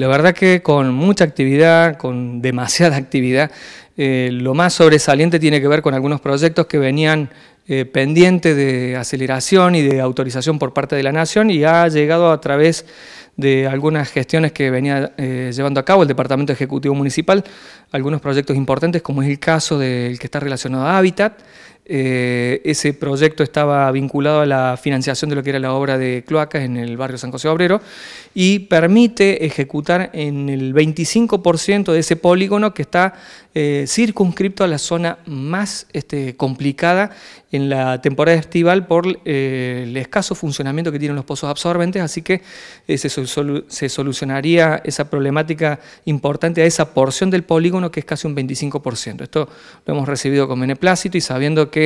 La verdad que con mucha actividad, con demasiada actividad, eh, lo más sobresaliente tiene que ver con algunos proyectos que venían eh, pendientes de aceleración y de autorización por parte de la Nación y ha llegado a través de algunas gestiones que venía eh, llevando a cabo el Departamento Ejecutivo Municipal, algunos proyectos importantes como es el caso del que está relacionado a Hábitat, eh, ese proyecto estaba vinculado a la financiación de lo que era la obra de cloacas en el barrio San José Obrero y permite ejecutar en el 25% de ese polígono que está eh, circunscripto a la zona más este, complicada en la temporada estival por eh, el escaso funcionamiento que tienen los pozos absorbentes, así que se solucionaría esa problemática importante a esa porción del polígono que es casi un 25%. Esto lo hemos recibido con beneplácito y sabiendo que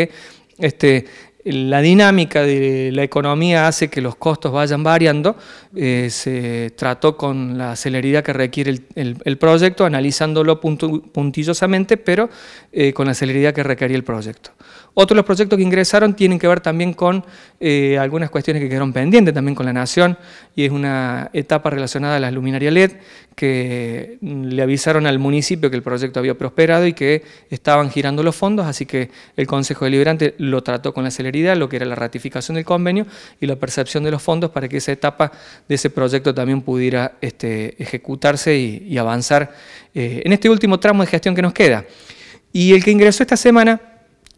este, la dinámica de la economía hace que los costos vayan variando, eh, se trató con la celeridad que requiere el, proyecto, analizándolo puntillosamente, pero eh, con la celeridad que requería el proyecto. Otros los proyectos que ingresaron tienen que ver también con eh, algunas cuestiones que quedaron pendientes también con la Nación, y es una etapa relacionada a la luminaria LED, que mm, le avisaron al municipio que el proyecto había prosperado y que estaban girando los fondos, así que el Consejo Deliberante lo trató con la celeridad lo que era la ratificación del convenio y la percepción de los fondos para que esa etapa de ese proyecto también pudiera este, ejecutarse y, avanzar eh, en este último tramo de gestión que nos queda. Y el que ingresó esta semana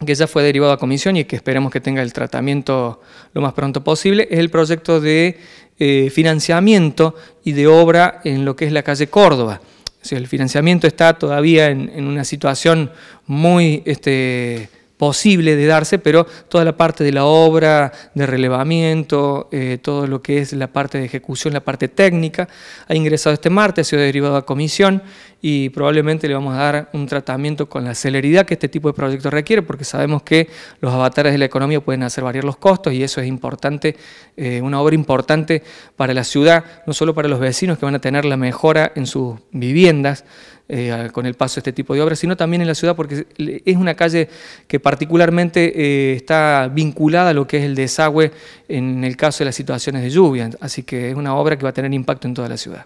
que ya fue derivado a comisión y que esperemos que tenga el tratamiento lo más pronto posible, es el proyecto de eh, financiamiento y de obra en lo que es la calle Córdoba. O el financiamiento está todavía en, una situación muy este, posible de darse, pero toda la parte de la obra, de relevamiento, eh, todo lo que es la parte de ejecución, la parte técnica, ha ingresado este martes, ha sido derivado a comisión y probablemente le vamos a dar un tratamiento con la celeridad que este tipo de proyectos requiere, porque sabemos que los avatares de la economía pueden hacer variar los costos y eso es importante, eh, una obra importante para la ciudad, no solo para los vecinos que van a tener la mejora en sus viviendas, eh, con el paso de este tipo de obras, sino también en la ciudad porque es una calle que particularmente eh, está vinculada a lo que es el desagüe en el caso de las situaciones de lluvia, así que es una obra que va a tener impacto en toda la ciudad.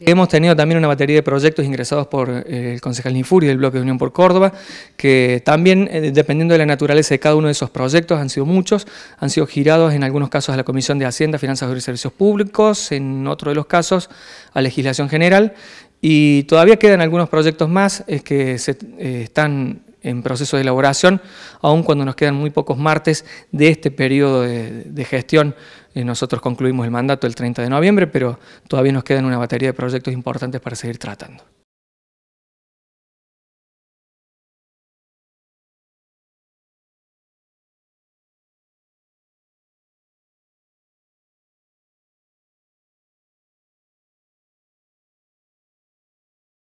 Hemos tenido también una batería de proyectos ingresados por eh, el concejal y del bloque de Unión por Córdoba, que también, dependiendo de la naturaleza de cada uno de esos proyectos, han sido muchos, han sido girados en algunos casos a la Comisión de Hacienda, Finanzas y Servicios Públicos, en otro de los casos a legislación general, y todavía quedan algunos proyectos más que se, eh, están en proceso de elaboración, aun cuando nos quedan muy pocos martes de este periodo de, gestión. Eh, nosotros concluimos el mandato el 30 de noviembre, pero todavía nos quedan una batería de proyectos importantes para seguir tratando.